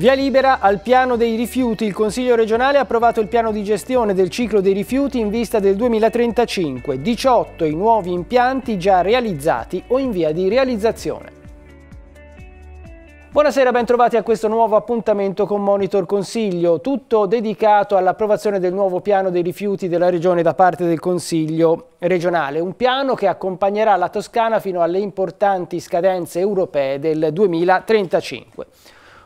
Via libera al piano dei rifiuti. Il Consiglio regionale ha approvato il piano di gestione del ciclo dei rifiuti in vista del 2035. 18 i nuovi impianti già realizzati o in via di realizzazione. Buonasera, bentrovati a questo nuovo appuntamento con Monitor Consiglio, tutto dedicato all'approvazione del nuovo piano dei rifiuti della Regione da parte del Consiglio regionale, un piano che accompagnerà la Toscana fino alle importanti scadenze europee del 2035.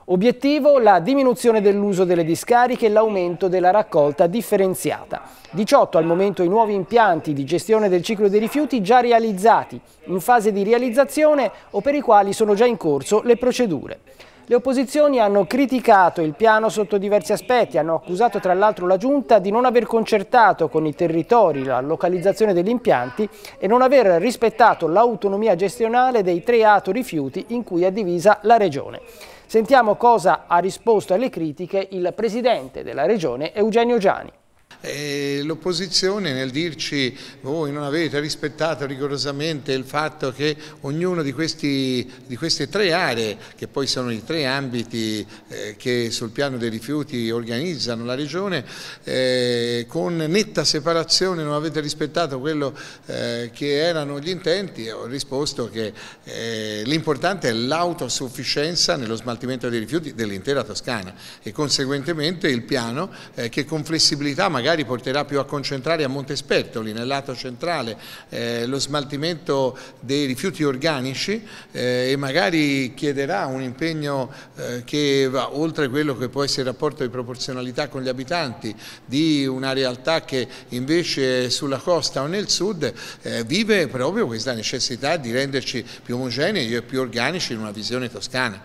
Obiettivo la diminuzione dell'uso delle discariche e l'aumento della raccolta differenziata. 18 al momento i nuovi impianti di gestione del ciclo dei rifiuti già realizzati, in fase di realizzazione o per i quali sono già in corso le procedure. Le opposizioni hanno criticato il piano sotto diversi aspetti, hanno accusato tra l'altro la Giunta di non aver concertato con i territori la localizzazione degli impianti e non aver rispettato l'autonomia gestionale dei tre ato rifiuti in cui è divisa la Regione. Sentiamo cosa ha risposto alle critiche il presidente della regione Eugenio Giani l'opposizione nel dirci voi non avete rispettato rigorosamente il fatto che ognuno di, questi, di queste tre aree, che poi sono i tre ambiti eh, che sul piano dei rifiuti organizzano la regione, eh, con netta separazione non avete rispettato quello eh, che erano gli intenti, ho risposto che l'importante è l'autosufficienza nello smaltimento dei rifiuti dell'intera Toscana e conseguentemente il piano che con flessibilità magari magari porterà più a concentrare a Montespertoli, nel lato centrale, eh, lo smaltimento dei rifiuti organici eh, e magari chiederà un impegno eh, che va oltre quello che può essere il rapporto di proporzionalità con gli abitanti di una realtà che invece sulla costa o nel sud eh, vive proprio questa necessità di renderci più omogenei e più organici in una visione toscana.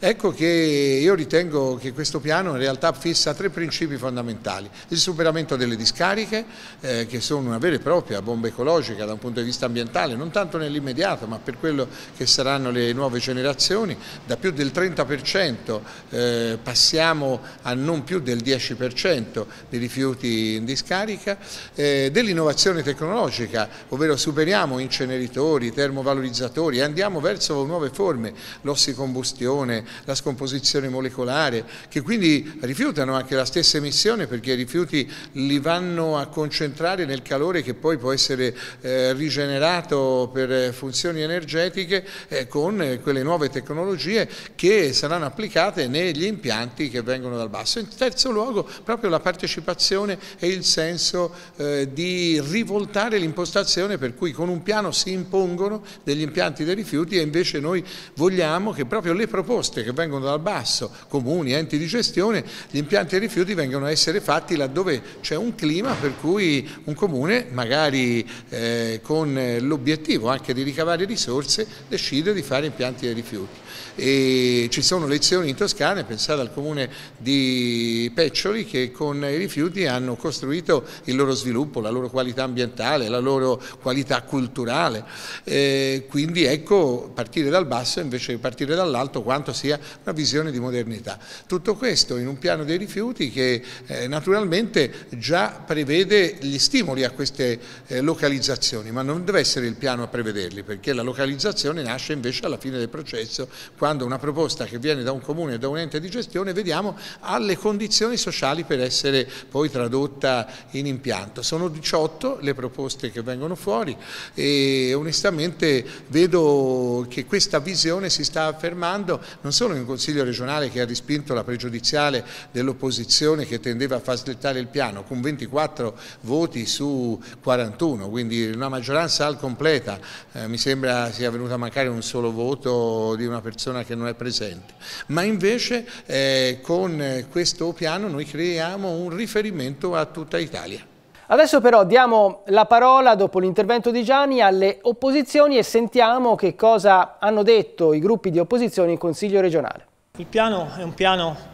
Ecco che io ritengo che questo piano in realtà fissa tre principi fondamentali, il superamento tratta delle discariche eh, che sono una vera e propria bomba ecologica da un punto di vista ambientale, non tanto nell'immediato ma per quello che saranno le nuove generazioni, da più del 30% eh, passiamo a non più del 10% dei rifiuti in discarica, eh, dell'innovazione tecnologica, ovvero superiamo inceneritori, termovalorizzatori e andiamo verso nuove forme, l'ossicombustione, la scomposizione molecolare, che quindi rifiutano anche la stessa emissione perché i rifiuti li vanno a concentrare nel calore che poi può essere eh, rigenerato per eh, funzioni energetiche eh, con eh, quelle nuove tecnologie che saranno applicate negli impianti che vengono dal basso. In terzo luogo proprio la partecipazione e il senso eh, di rivoltare l'impostazione per cui con un piano si impongono degli impianti dei rifiuti e invece noi vogliamo che proprio le proposte che vengono dal basso, comuni, enti di gestione, gli impianti dei rifiuti vengano a essere fatti laddove c'è un clima per cui un comune magari eh, con l'obiettivo anche di ricavare risorse decide di fare impianti dei rifiuti. E ci sono lezioni in Toscana, pensate al comune di Peccioli che con i rifiuti hanno costruito il loro sviluppo, la loro qualità ambientale, la loro qualità culturale. Eh, quindi ecco partire dal basso invece che partire dall'alto quanto sia una visione di modernità. Tutto questo in un piano dei rifiuti che eh, naturalmente già prevede gli stimoli a queste eh, localizzazioni, ma non deve essere il piano a prevederli, perché la localizzazione nasce invece alla fine del processo, quando una proposta che viene da un comune e da un ente di gestione, vediamo, ha le condizioni sociali per essere poi tradotta in impianto. Sono 18 le proposte che vengono fuori e onestamente vedo che questa visione si sta affermando non solo in un Consiglio regionale che ha rispinto la pregiudiziale dell'opposizione che tendeva a far facilitare il piano, italiano con 24 voti su 41, quindi una maggioranza al completa, eh, mi sembra sia venuto a mancare un solo voto di una persona che non è presente, ma invece eh, con questo piano noi creiamo un riferimento a tutta Italia. Adesso però diamo la parola, dopo l'intervento di Gianni, alle opposizioni e sentiamo che cosa hanno detto i gruppi di opposizione in Consiglio regionale. Il piano è un piano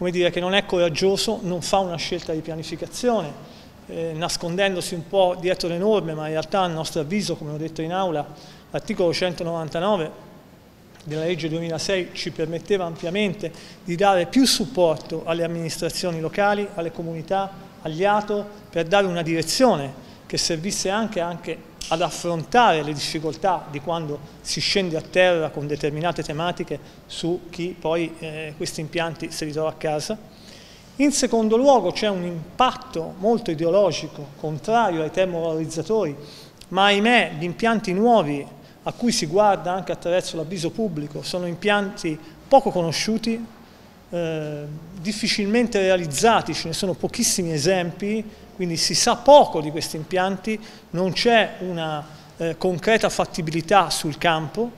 come dire, che non è coraggioso, non fa una scelta di pianificazione, eh, nascondendosi un po' dietro le norme, ma in realtà a nostro avviso, come ho detto in aula, l'articolo 199 della legge 2006 ci permetteva ampiamente di dare più supporto alle amministrazioni locali, alle comunità, agli ATO, per dare una direzione che servisse anche, anche ad affrontare le difficoltà di quando si scende a terra con determinate tematiche su chi poi eh, questi impianti si ritrova a casa. In secondo luogo c'è un impatto molto ideologico, contrario ai termovalorizzatori, ma ahimè gli impianti nuovi a cui si guarda anche attraverso l'avviso pubblico sono impianti poco conosciuti, eh, difficilmente realizzati, ce ne sono pochissimi esempi, quindi si sa poco di questi impianti, non c'è una eh, concreta fattibilità sul campo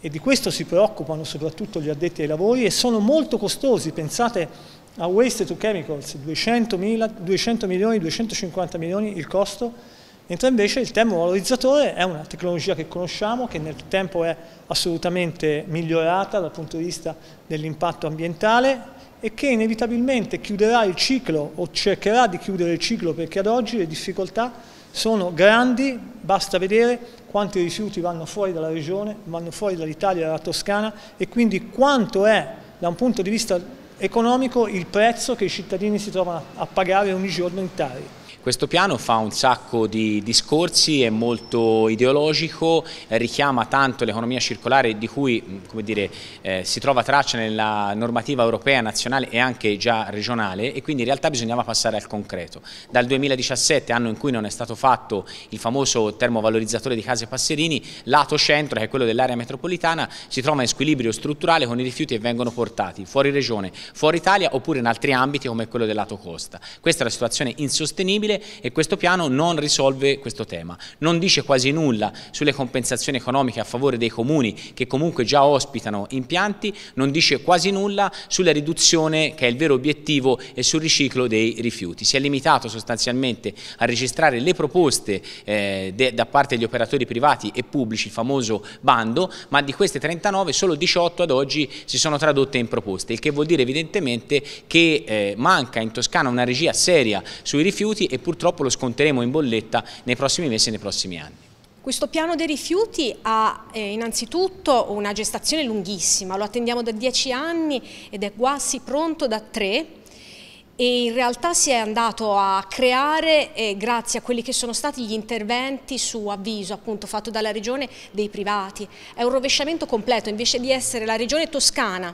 e di questo si preoccupano soprattutto gli addetti ai lavori e sono molto costosi, pensate a Waste to Chemicals, 200, mila, 200 milioni, 250 milioni il costo mentre invece il termovalorizzatore è una tecnologia che conosciamo, che nel tempo è assolutamente migliorata dal punto di vista dell'impatto ambientale e che inevitabilmente chiuderà il ciclo o cercherà di chiudere il ciclo perché ad oggi le difficoltà sono grandi, basta vedere quanti rifiuti vanno fuori dalla regione, vanno fuori dall'Italia dalla Toscana e quindi quanto è da un punto di vista economico il prezzo che i cittadini si trovano a pagare ogni giorno in Tari. Questo piano fa un sacco di discorsi, è molto ideologico, richiama tanto l'economia circolare di cui dire, eh, si trova traccia nella normativa europea, nazionale e anche già regionale e quindi in realtà bisognava passare al concreto. Dal 2017, anno in cui non è stato fatto il famoso termovalorizzatore di case passerini, lato centro, che è quello dell'area metropolitana, si trova in squilibrio strutturale con i rifiuti che vengono portati fuori regione, fuori Italia oppure in altri ambiti come quello del lato costa. Questa è una situazione insostenibile famiglie e questo piano non risolve questo tema, non dice quasi nulla sulle compensazioni economiche a favore dei comuni che comunque già ospitano impianti, non dice quasi nulla sulla riduzione che è il vero obiettivo e sul riciclo dei rifiuti. Si è limitato sostanzialmente a registrare le proposte eh, de, da parte degli operatori privati e pubblici, il famoso bando, ma di queste 39 solo 18 ad oggi si sono tradotte in proposte, il che vuol dire evidentemente che eh, manca in Toscana una regia seria sui rifiuti e purtroppo lo sconteremo in bolletta nei prossimi mesi e nei prossimi anni. Questo piano dei rifiuti ha eh, innanzitutto una gestazione lunghissima, lo attendiamo da dieci anni ed è quasi pronto da tre e in realtà si è andato a creare eh, grazie a quelli che sono stati gli interventi su avviso appunto fatto dalla regione dei privati. È un rovesciamento completo invece di essere la regione toscana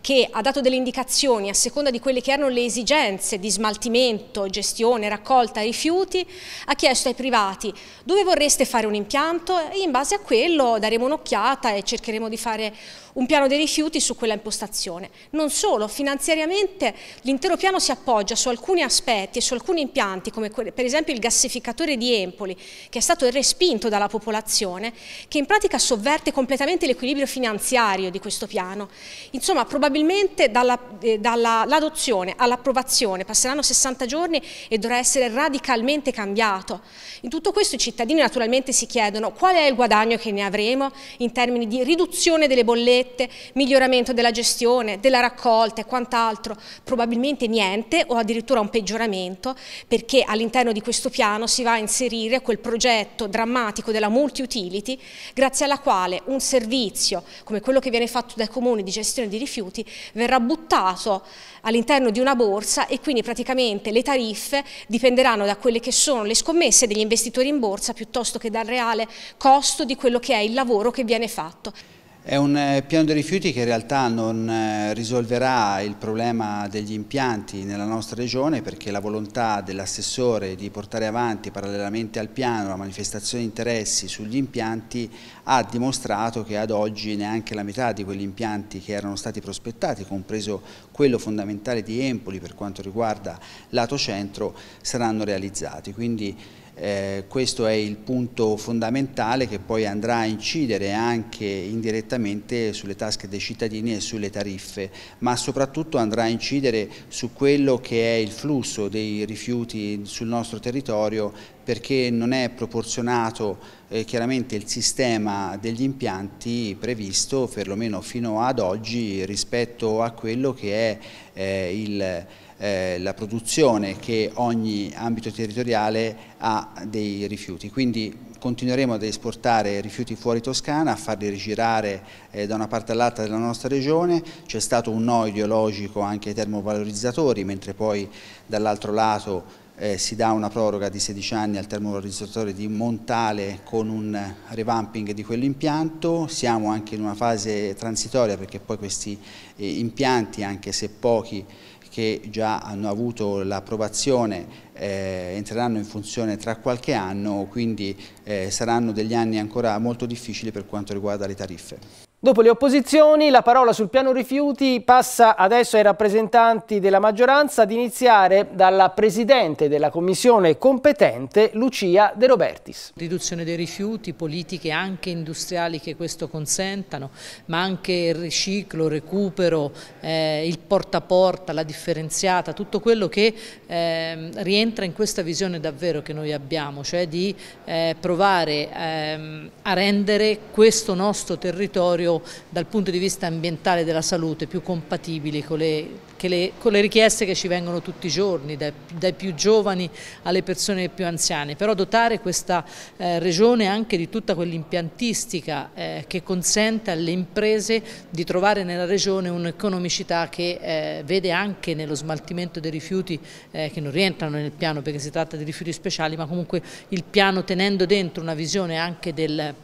che ha dato delle indicazioni a seconda di quelle che erano le esigenze di smaltimento, gestione, raccolta rifiuti, ha chiesto ai privati dove vorreste fare un impianto e in base a quello daremo un'occhiata e cercheremo di fare un piano dei rifiuti su quella impostazione. Non solo, finanziariamente l'intero piano si appoggia su alcuni aspetti e su alcuni impianti, come per esempio il gassificatore di Empoli, che è stato respinto dalla popolazione, che in pratica sovverte completamente l'equilibrio finanziario di questo piano. Insomma, probabilmente probabilmente dall'adozione dalla, eh, all'approvazione passeranno 60 giorni e dovrà essere radicalmente cambiato. In tutto questo i cittadini naturalmente si chiedono qual è il guadagno che ne avremo in termini di riduzione delle bollette, miglioramento della gestione, della raccolta e quant'altro. Probabilmente niente o addirittura un peggioramento perché all'interno di questo piano si va a inserire quel progetto drammatico della multi-utility grazie alla quale un servizio come quello che viene fatto dai comuni di gestione di rifiuti prodotti verrà buttato all'interno di una borsa e quindi praticamente le tariffe dipenderanno da quelle che sono le scommesse degli investitori in borsa piuttosto che dal reale costo di quello che è il lavoro che viene fatto. È un eh, piano dei rifiuti che in realtà non eh, risolverà il problema degli impianti nella nostra regione perché la volontà dell'assessore di portare avanti parallelamente al piano la manifestazione di interessi sugli impianti ha dimostrato che ad oggi neanche la metà di quegli impianti che erano stati prospettati, compreso quello fondamentale di Empoli per quanto riguarda lato centro, saranno realizzati. Quindi eh, questo è il punto fondamentale che poi andrà a incidere anche indirettamente sulle tasche dei cittadini e sulle tariffe, ma soprattutto andrà a incidere su quello che è il flusso dei rifiuti sul nostro territorio perché non è proporzionato eh, chiaramente il sistema degli impianti previsto, perlomeno fino ad oggi, rispetto a quello che è eh, il eh, la produzione che ogni ambito territoriale ha dei rifiuti. Quindi continueremo ad esportare rifiuti fuori Toscana, a farli rigirare eh, da una parte all'altra della nostra regione, c'è stato un no ideologico anche ai termovalorizzatori, mentre poi dall'altro lato eh, si dà una proroga di 16 anni al termovalorizzatore di Montale con un revamping di quell'impianto, siamo anche in una fase transitoria perché poi questi eh, impianti, anche se pochi, che già hanno avuto l'approvazione eh, entreranno in funzione tra qualche anno, quindi eh, saranno degli anni ancora molto difficili per quanto riguarda le tariffe. Dopo le opposizioni, la parola sul piano rifiuti passa adesso ai rappresentanti della maggioranza ad iniziare dalla Presidente della Commissione competente, Lucia De Robertis. Riduzione dei rifiuti, politiche anche industriali che questo consentano, ma anche il riciclo, il recupero, eh, il porta a porta, la differenziata, tutto quello che eh, rientra in questa visione davvero che noi abbiamo, cioè di eh, provare ehm, a rendere questo nostro territorio proprio dal punto di vista ambientale e della salute più compatibili con le, le, con le, richieste che ci vengono tutti i giorni, dai, dai, più giovani alle persone più anziane. Però dotare questa eh, regione anche di tutta quell'impiantistica eh, che consente alle imprese di trovare nella regione un'economicità che eh, vede anche nello smaltimento dei rifiuti eh, che non rientrano nel piano perché si tratta di rifiuti speciali, ma comunque il piano tenendo dentro una visione anche del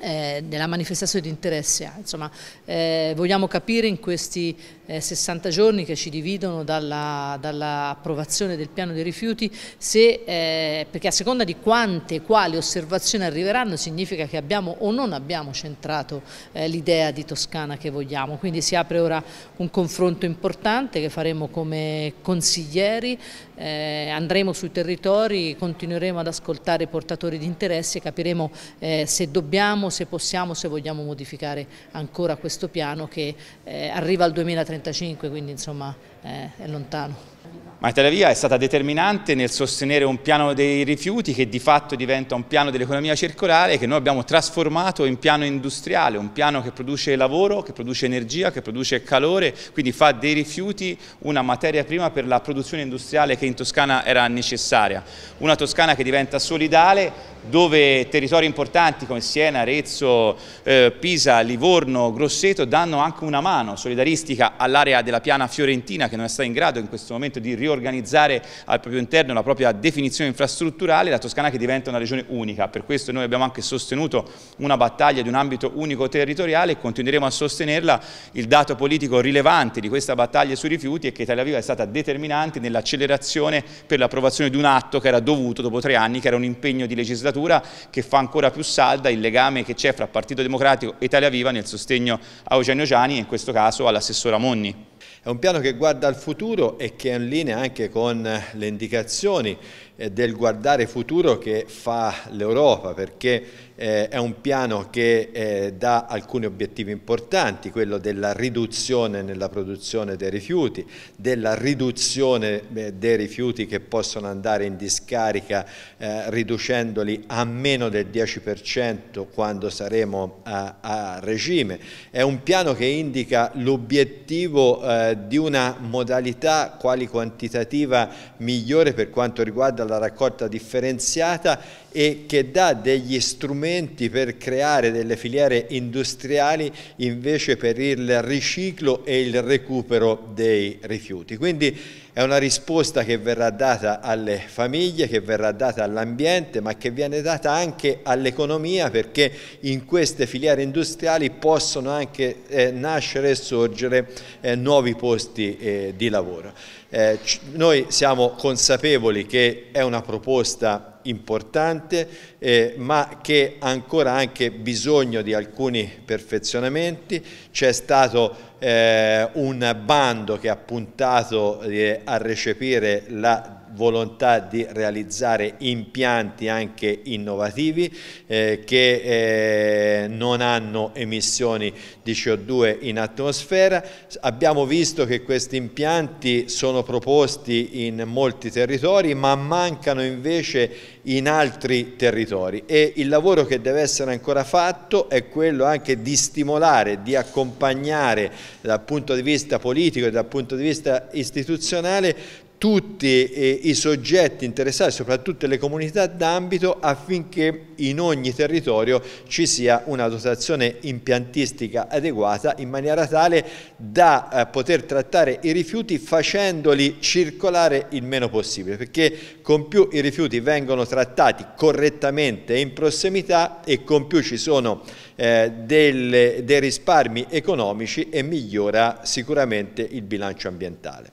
eh, della manifestazione di interesse. Insomma, eh, vogliamo capire in questi eh, 60 giorni che ci dividono dall'approvazione dalla del piano dei rifiuti, se, eh, perché a seconda di quante e quali osservazioni arriveranno significa che abbiamo o non abbiamo centrato eh, l'idea di Toscana che vogliamo. Quindi si apre ora un confronto importante che faremo come consiglieri, eh, andremo sui territori, continueremo ad ascoltare i portatori di interessi e capiremo eh, se dobbiamo, se possiamo, se vogliamo modificare ancora questo piano che eh, arriva al 2030. 35, quindi insomma eh, è lontano ma Italia Via è stata determinante nel sostenere un piano dei rifiuti che di fatto diventa un piano dell'economia circolare che noi abbiamo trasformato in piano industriale, un piano che produce lavoro, che produce energia, che produce calore, quindi fa dei rifiuti una materia prima per la produzione industriale che in Toscana era necessaria. Una Toscana che diventa solidale dove territori importanti come Siena, Arezzo, eh, Pisa, Livorno, Grosseto danno anche una mano solidaristica all'area della piana fiorentina che non è stata in grado in questo momento di riorganizzare riorganizzare al proprio interno la propria definizione infrastrutturale, la Toscana che diventa una regione unica. Per questo noi abbiamo anche sostenuto una battaglia di un ambito unico territoriale e continueremo a sostenerla. Il dato politico rilevante di questa battaglia sui rifiuti è che Italia Viva è stata determinante nell'accelerazione per l'approvazione di un atto che era dovuto dopo tre anni, che era un impegno di legislatura che fa ancora più salda il legame che c'è fra Partito Democratico e Italia Viva nel sostegno a Eugenio Giani e in questo caso all'assessora Monni. È un piano che guarda al futuro e che è in linea anche con le indicazioni eh, del guardare futuro che fa l'Europa, perché eh, è un piano che eh, dà alcuni obiettivi importanti, quello della riduzione nella produzione dei rifiuti, della riduzione dei rifiuti che possono andare in discarica riducendoli a meno del 10% quando saremo a, a, regime. È un piano che indica l'obiettivo di una modalità quali quantitativa migliore per quanto riguarda la la raccolta differenziata e che dà degli strumenti per creare delle filiere industriali invece per il riciclo e il recupero dei rifiuti. Quindi è una risposta che verrà data alle famiglie, che verrà data all'ambiente, ma che viene data anche all'economia perché in queste filiere industriali possono anche eh, nascere e sorgere eh, nuovi posti eh, di lavoro. Eh, noi siamo consapevoli che è una proposta importante, eh, ma che ancora anche bisogno di alcuni perfezionamenti. C'è stato eh, un bando che ha puntato eh, a recepire la volontà di realizzare impianti anche innovativi eh, che eh, non hanno emissioni di CO2 in atmosfera. Abbiamo visto che questi impianti sono proposti in molti territori ma mancano invece in altri territori e il lavoro che deve essere ancora fatto è quello anche di stimolare, di accompagnare dal punto di vista politico e dal punto di vista istituzionale tutti eh, i soggetti interessati, soprattutto le comunità d'ambito, affinché in ogni territorio ci sia una dotazione impiantistica adeguata in maniera tale da eh, poter trattare i rifiuti facendoli circolare il meno possibile, perché con più i rifiuti vengono trattati correttamente in prossimità e con più ci sono eh, dei risparmi economici e migliora sicuramente il bilancio ambientale.